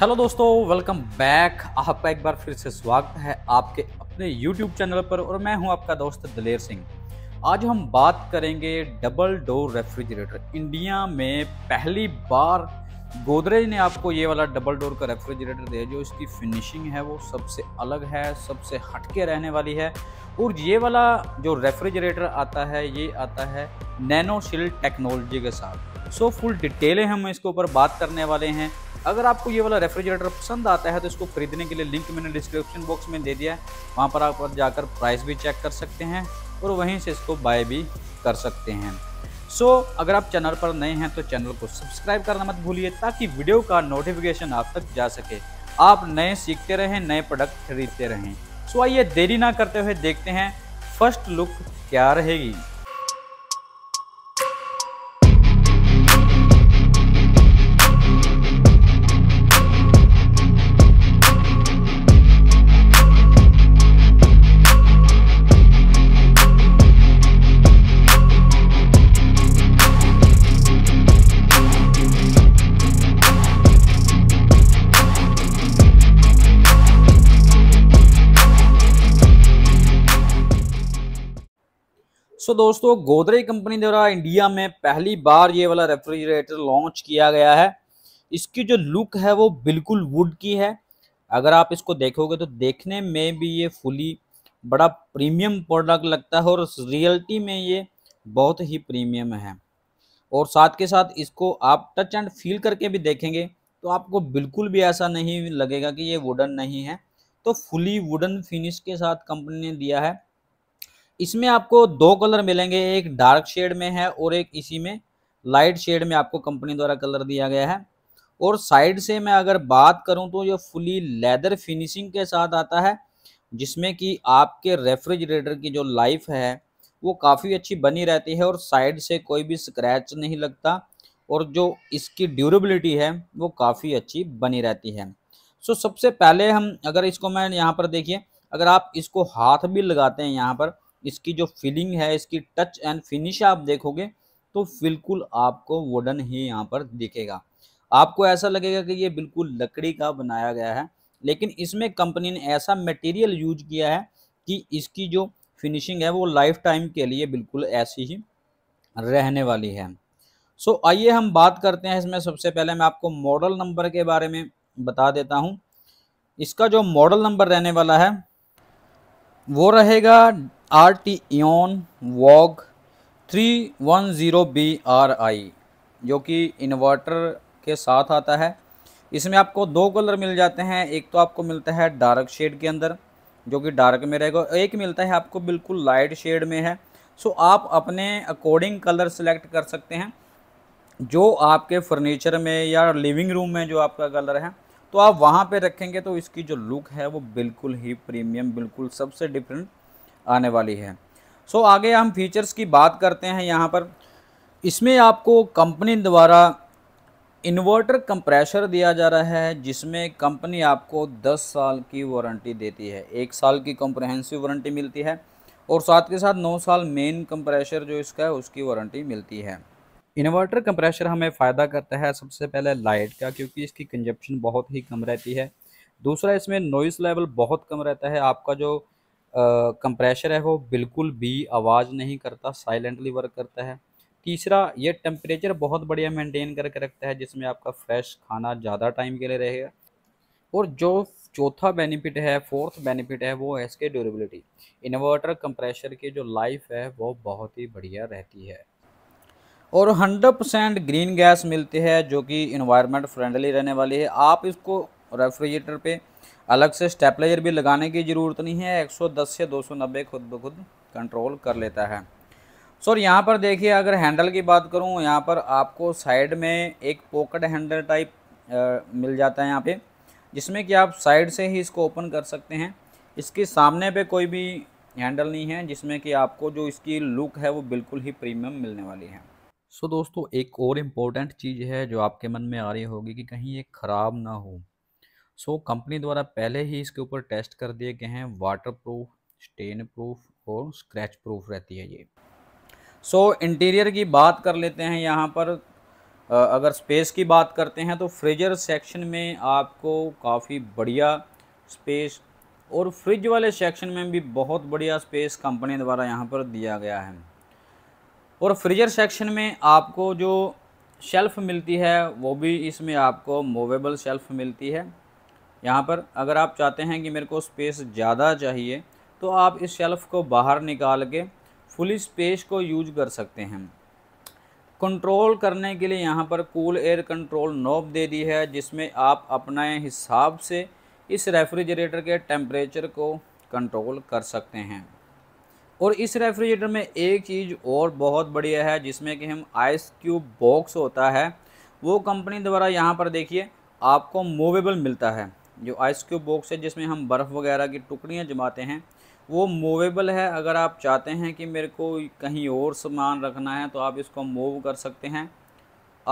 hello दोस्तों welcome back आपका एक बार फिर से स्वागत है आपके अपने यूट्यूब चैनल पर और मैं हूं आपका दोस्त दलेर सिंह आज हम बात करेंगे डबल डोर रेफ्रिजरेटर इंडिया में पहली बार गोदरेज ने आपको ये वाला डबल डोर का रेफ्रिजरेटर दिया जो इसकी फिनिशिंग है वो सबसे अलग है सबसे हटके रहने वाली है और ये वाला जो रेफ्रिजरेटर आता है ये आता है नैनोशिल टेक्नोलॉजी के साथ सो फुल डिटेलें हम इसके ऊपर बात करने वाले हैं अगर आपको ये वाला रेफ्रिजरेटर पसंद आता है तो इसको खरीदने के लिए लिंक मैंने डिस्क्रिप्शन बॉक्स में दे दिया है वहाँ पर आप जाकर प्राइस भी चेक कर सकते हैं और वहीं से इसको बाय भी कर सकते हैं सो so, अगर आप चैनल पर नए हैं तो चैनल को सब्सक्राइब करना मत भूलिए ताकि वीडियो का नोटिफिकेशन आप तक जा सके आप नए सीखते रहें नए प्रोडक्ट खरीदते रहें सो so, आइए देरी ना करते हुए देखते हैं फर्स्ट लुक क्या रहेगी सो so, दोस्तों गोदरेज कंपनी द्वारा इंडिया में पहली बार ये वाला रेफ्रिजरेटर लॉन्च किया गया है इसकी जो लुक है वो बिल्कुल वुड की है अगर आप इसको देखोगे तो देखने में भी ये फुली बड़ा प्रीमियम प्रोडक्ट लगता है और रियलिटी में ये बहुत ही प्रीमियम है और साथ के साथ इसको आप टच एंड फील करके भी देखेंगे तो आपको बिल्कुल भी ऐसा नहीं लगेगा कि ये वुडन नहीं है तो फुली वुडन फिनिश के साथ कंपनी ने दिया है इसमें आपको दो कलर मिलेंगे एक डार्क शेड में है और एक इसी में लाइट शेड में आपको कंपनी द्वारा कलर दिया गया है और साइड से मैं अगर बात करूं तो ये फुली लेदर फिनिशिंग के साथ आता है जिसमें कि आपके रेफ्रिजरेटर की जो लाइफ है वो काफ़ी अच्छी बनी रहती है और साइड से कोई भी स्क्रैच नहीं लगता और जो इसकी ड्यूरेबिलिटी है वो काफ़ी अच्छी बनी रहती है सो सबसे पहले हम अगर इसको मैं यहाँ पर देखिए अगर आप इसको हाथ भी लगाते हैं यहाँ पर इसकी जो फीलिंग है इसकी टच एंड फिनिश आप देखोगे तो बिल्कुल आपको वुडन ही यहाँ पर दिखेगा आपको ऐसा लगेगा कि ये बिल्कुल लकड़ी का बनाया गया है लेकिन इसमें कंपनी ने ऐसा मटेरियल यूज किया है कि इसकी जो फिनिशिंग है वो लाइफ टाइम के लिए बिल्कुल ऐसी ही रहने वाली है सो so, आइए हम बात करते हैं इसमें सबसे पहले मैं आपको मॉडल नंबर के बारे में बता देता हूँ इसका जो मॉडल नंबर रहने वाला है वो रहेगा आर टी ईन वॉग three one zero b r i जो कि इन्वर्टर के साथ आता है इसमें आपको दो कलर मिल जाते हैं एक तो आपको मिलता है डार्क शेड के अंदर जो कि डार्क में रहेगा एक मिलता है आपको बिल्कुल लाइट शेड में है सो आप अपने अकॉर्डिंग कलर सेलेक्ट कर सकते हैं जो आपके फर्नीचर में या लिविंग रूम में जो आपका कलर है तो आप वहाँ पे रखेंगे तो इसकी जो लुक है वो बिल्कुल ही प्रीमियम बिल्कुल सबसे डिफरेंट आने वाली है सो so, आगे हम फीचर्स की बात करते हैं यहाँ पर इसमें आपको कंपनी द्वारा इन्वर्टर कंप्रेशर दिया जा रहा है जिसमें कंपनी आपको 10 साल की वारंटी देती है एक साल की कॉम्प्रहेंसिव वारंटी मिलती है और साथ के साथ 9 साल मेन कंप्रेशर जो इसका है उसकी वारंटी मिलती है इन्वर्टर कंप्रेशर हमें फ़ायदा करता है सबसे पहले लाइट का क्योंकि इसकी कंजप्शन बहुत ही कम रहती है दूसरा इसमें नॉइस लेवल बहुत कम रहता है आपका जो कंप्रेशर है वो बिल्कुल भी आवाज़ नहीं करता साइलेंटली वर्क करता है तीसरा ये टेम्परेचर बहुत बढ़िया मेंटेन करके रखता है जिसमें आपका फ्रेश खाना ज़्यादा टाइम के लिए रहेगा और जो चौथा बेनिफिट है फोर्थ बेनिफिट है वो है इसके ड्यूरेबिलिटी इन्वर्टर कंप्रेशर की जो लाइफ है वो बहुत ही बढ़िया रहती है और 100% ग्रीन गैस मिलती है जो कि इन्वायरमेंट फ्रेंडली रहने वाली है आप इसको और रेफ्रिजरेटर पे अलग से स्टेपलाइजर भी लगाने की ज़रूरत नहीं है 110 से 290 खुद ब खुद कंट्रोल कर लेता है सो यहाँ पर देखिए अगर हैंडल की बात करूँ यहाँ पर आपको साइड में एक पॉकेट हैंडल टाइप आ, मिल जाता है यहाँ पे जिसमें कि आप साइड से ही इसको ओपन कर सकते हैं इसके सामने पे कोई भी हैंडल नहीं है जिसमें कि आपको जो इसकी लुक है वो बिल्कुल ही प्रीमियम मिलने वाली है सो so, दोस्तों एक और इम्पोर्टेंट चीज़ है जो आपके मन में आ रही होगी कि कहीं ये ख़राब ना हो सो कंपनी द्वारा पहले ही इसके ऊपर टेस्ट कर दिए गए हैं वाटर प्रूफ स्टेन प्रूफ और स्क्रैच प्रूफ रहती है ये सो so, इंटीरियर की बात कर लेते हैं यहाँ पर अगर स्पेस की बात करते हैं तो फ्रिजर सेक्शन में आपको काफ़ी बढ़िया स्पेस और फ्रिज वाले सेक्शन में भी बहुत बढ़िया स्पेस कंपनी द्वारा यहाँ पर दिया गया है और फ्रिजर सेक्शन में आपको जो शेल्फ़ मिलती है वो भी इसमें आपको मूवेबल शेल्फ़ मिलती है यहाँ पर अगर आप चाहते हैं कि मेरे को स्पेस ज़्यादा चाहिए तो आप इस शेल्फ़ को बाहर निकाल के फुल स्पेस को यूज कर सकते हैं कंट्रोल करने के लिए यहाँ पर कूल एयर कंट्रोल नॉब दे दी है जिसमें आप अपने हिसाब से इस रेफ्रिजरेटर के टेम्परेचर को कंट्रोल कर सकते हैं और इस रेफ्रिजरेटर में एक चीज़ और बहुत बढ़िया है जिसमें कि हम आइस क्यूब बॉक्स होता है वो कंपनी द्वारा यहाँ पर देखिए आपको मूवेबल मिलता है जो आइस क्यूब बॉक्स है जिसमें हम बर्फ़ वगैरह की टुकड़ियाँ जमाते हैं वो मूवेबल है अगर आप चाहते हैं कि मेरे को कहीं और सामान रखना है तो आप इसको मूव कर सकते हैं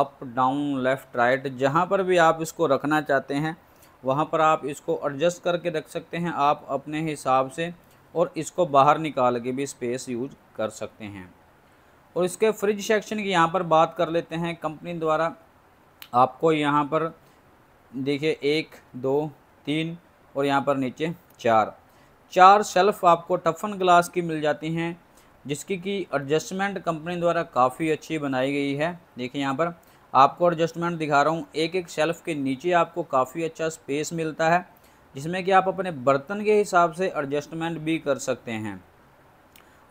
अप डाउन लेफ़्ट राइट जहाँ पर भी आप इसको रखना चाहते हैं वहाँ पर आप इसको एडजस्ट करके रख सकते हैं आप अपने हिसाब से और इसको बाहर निकाल के भी स्पेस यूज कर सकते हैं और इसके फ्रिज सेक्शन की यहाँ पर बात कर लेते हैं कंपनी द्वारा आपको यहाँ पर देखिए एक दो तीन और यहाँ पर नीचे चार चार शेल्फ़ आपको टफन ग्लास की मिल जाती हैं जिसकी की एडजस्टमेंट कंपनी द्वारा काफ़ी अच्छी बनाई गई है देखिए यहाँ पर आपको एडजस्टमेंट दिखा रहा हूँ एक एक शेल्फ़ के नीचे आपको काफ़ी अच्छा स्पेस मिलता है जिसमें कि आप अपने बर्तन के हिसाब से एडजस्टमेंट भी कर सकते हैं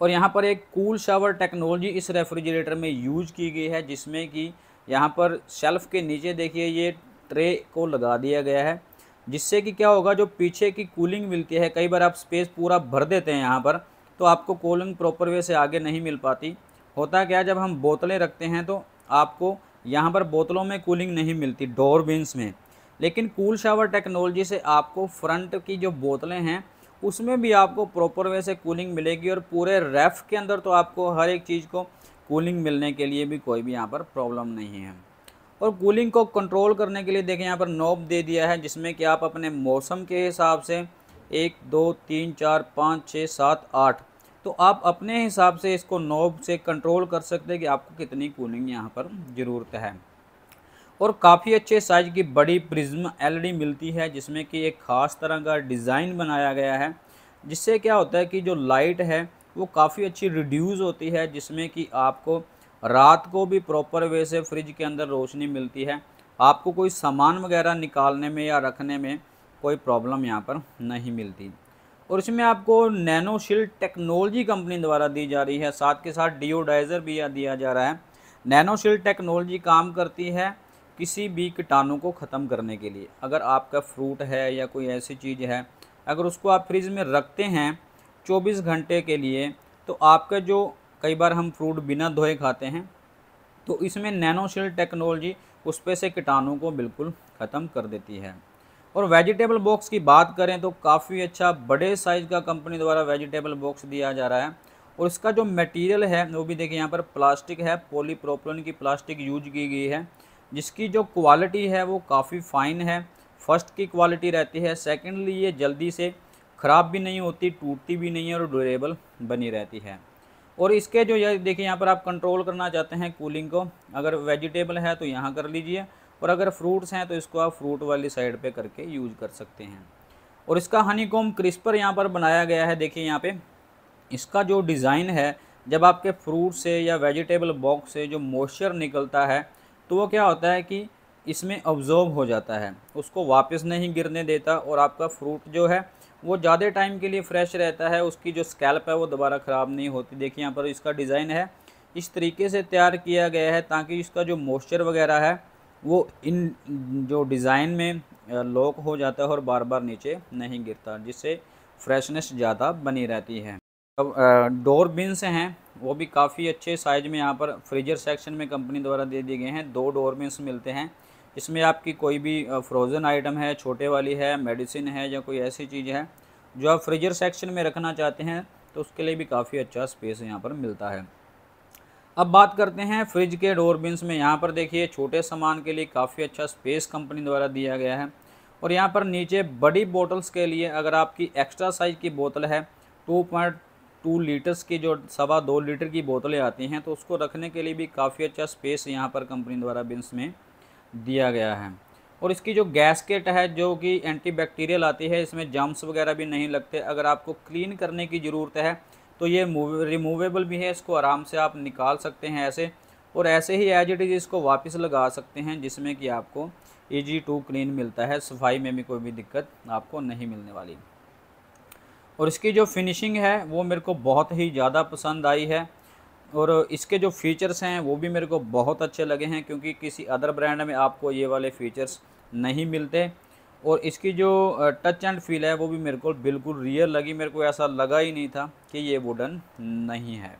और यहाँ पर एक कूल शावर टेक्नोलॉजी इस रेफ्रिजरेटर में यूज की गई है जिसमें कि यहाँ पर शेल्फ़ के नीचे देखिए ये ट्रे को लगा दिया गया है जिससे कि क्या होगा जो पीछे की कूलिंग मिलती है कई बार आप स्पेस पूरा भर देते हैं यहाँ पर तो आपको कूलिंग प्रॉपर वे से आगे नहीं मिल पाती होता क्या जब हम बोतलें रखते हैं तो आपको यहाँ पर बोतलों में कूलिंग नहीं मिलती डोर बिन्स में लेकिन कूल शावर टेक्नोलॉजी से आपको फ्रंट की जो बोतलें हैं उसमें भी आपको प्रॉपर वे से कूलिंग मिलेगी और पूरे रेफ़ के अंदर तो आपको हर एक चीज़ को कूलिंग मिलने के लिए भी कोई भी यहाँ पर प्रॉब्लम नहीं है और कूलिंग को कंट्रोल करने के लिए देखें यहाँ पर नोब दे दिया है जिसमें कि आप अपने मौसम के हिसाब से एक दो तीन चार पाँच छः सात आठ तो आप अपने हिसाब से इसको नोब से कंट्रोल कर सकते हैं कि आपको कितनी कूलिंग यहाँ पर ज़रूरत है और काफ़ी अच्छे साइज़ की बड़ी प्रिज्म एलईडी मिलती है जिसमें कि एक ख़ास तरह का डिज़ाइन बनाया गया है जिससे क्या होता है कि जो लाइट है वो काफ़ी अच्छी रिड्यूज़ होती है जिसमें कि आपको रात को भी प्रॉपर वे से फ्रिज के अंदर रोशनी मिलती है आपको कोई सामान वगैरह निकालने में या रखने में कोई प्रॉब्लम यहाँ पर नहीं मिलती और इसमें आपको नैनोशील टेक्नोलॉजी कंपनी द्वारा दी जा रही है साथ के साथ डिओडाइज़र भी दिया जा रहा है नैनोशील टेक्नोलॉजी काम करती है किसी भी कीटाणु को ख़त्म करने के लिए अगर आपका फ्रूट है या कोई ऐसी चीज़ है अगर उसको आप फ्रिज में रखते हैं 24 घंटे के लिए तो आपका जो कई बार हम फ्रूट बिना धोए खाते हैं तो इसमें नैनोशील टेक्नोलॉजी उस पर से कीटाणु को बिल्कुल ख़त्म कर देती है और वेजिटेबल बॉक्स की बात करें तो काफ़ी अच्छा बड़े साइज़ का कंपनी द्वारा वेजिटेबल बॉक्स दिया जा रहा है और इसका जो मटेरियल है वो भी देखिए यहाँ पर प्लास्टिक है पोलीप्रोपलन की प्लास्टिक यूज की गई है जिसकी जो क्वालिटी है वो काफ़ी फ़ाइन है फर्स्ट की क्वालिटी रहती है सेकेंडली ये जल्दी से ख़राब भी नहीं होती टूटती भी नहीं है और ड्यूरेबल बनी रहती है और इसके जो यह देखिए यहाँ पर आप कंट्रोल करना चाहते हैं कूलिंग को अगर वेजिटेबल है तो यहाँ कर लीजिए और अगर फ्रूट्स हैं तो इसको आप फ्रूट वाली साइड पे करके यूज कर सकते हैं और इसका हनी कॉम क्रिस्पर यहाँ पर बनाया गया है देखिए यहाँ पे इसका जो डिज़ाइन है जब आपके फ्रूट से या वेजिटेबल बॉक्स से जो मॉइस्चर निकलता है तो वो क्या होता है कि इसमें ऑब्जॉर्ब हो जाता है उसको वापस नहीं गिरने देता और आपका फ्रूट जो है वो ज़्यादा टाइम के लिए फ्रेश रहता है उसकी जो स्कैल्प है वो दोबारा ख़राब नहीं होती देखिए यहाँ पर इसका डिज़ाइन है इस तरीके से तैयार किया गया है ताकि इसका जो मॉइस्चर वगैरह है वो इन जो डिज़ाइन में लॉक हो जाता है और बार बार नीचे नहीं गिरता जिससे फ्रेशनेस ज़्यादा बनी रहती है अब डोर बिन्स हैं वो भी काफ़ी अच्छे साइज में यहाँ पर फ्रीजर सेक्शन में कंपनी द्वारा दे दिए गए हैं दो डोर बिन्स मिलते हैं इसमें आपकी कोई भी फ्रोज़न आइटम है छोटे वाली है मेडिसिन है या कोई ऐसी चीज़ है जो आप फ्रिजर सेक्शन में रखना चाहते हैं तो उसके लिए भी काफ़ी अच्छा स्पेस यहाँ पर मिलता है अब बात करते हैं फ्रिज के डोर बिन्स में यहाँ पर देखिए छोटे सामान के लिए काफ़ी अच्छा स्पेस कंपनी द्वारा दिया गया है और यहाँ पर नीचे बड़ी बोटल्स के लिए अगर आपकी एक्स्ट्रा साइज की बोतल है टू पॉइंट टू लीटर्स की जो सवा दो लीटर की बोतलें आती हैं तो उसको रखने के लिए भी काफ़ी अच्छा स्पेस यहाँ पर कंपनी द्वारा बिन्स में दिया गया है और इसकी जो गैसकेट है जो कि एंटीबैक्टीरियल आती है इसमें जम्स वगैरह भी नहीं लगते अगर आपको क्लीन करने की ज़रूरत है तो ये रिमूवेबल भी है इसको आराम से आप निकाल सकते हैं ऐसे और ऐसे ही एज इट इज़ इसको वापस लगा सकते हैं जिसमें कि आपको ईजी टू क्लीन मिलता है सफाई में भी कोई भी दिक्कत आपको नहीं मिलने वाली और इसकी जो फिनिशिंग है वो मेरे को बहुत ही ज़्यादा पसंद आई है और इसके जो फीचर्स हैं वो भी मेरे को बहुत अच्छे लगे हैं क्योंकि किसी अदर ब्रांड में आपको ये वाले फीचर्स नहीं मिलते और इसकी जो टच एंड फील है वो भी मेरे को बिल्कुल रियल लगी मेरे को ऐसा लगा ही नहीं था कि ये वुडन नहीं है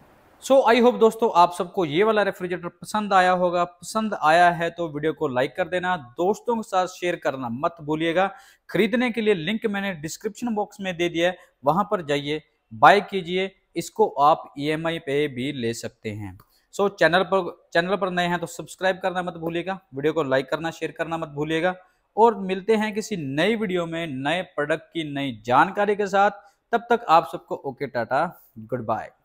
सो आई होप दोस्तों आप सबको ये वाला रेफ्रिजरेटर पसंद आया होगा पसंद आया है तो वीडियो को लाइक कर देना दोस्तों के साथ शेयर करना मत भूलिएगा खरीदने के लिए लिंक मैंने डिस्क्रिप्शन बॉक्स में दे दिया है वहां पर जाइए बाय कीजिए इसको आप ई e पे भी ले सकते हैं सो so, चैनल पर चैनल पर नए हैं तो सब्सक्राइब करना मत भूलिएगा वीडियो को लाइक करना शेयर करना मत भूलिएगा और मिलते हैं किसी नई वीडियो में नए प्रोडक्ट की नई जानकारी के साथ तब तक आप सबको ओके टाटा गुड बाय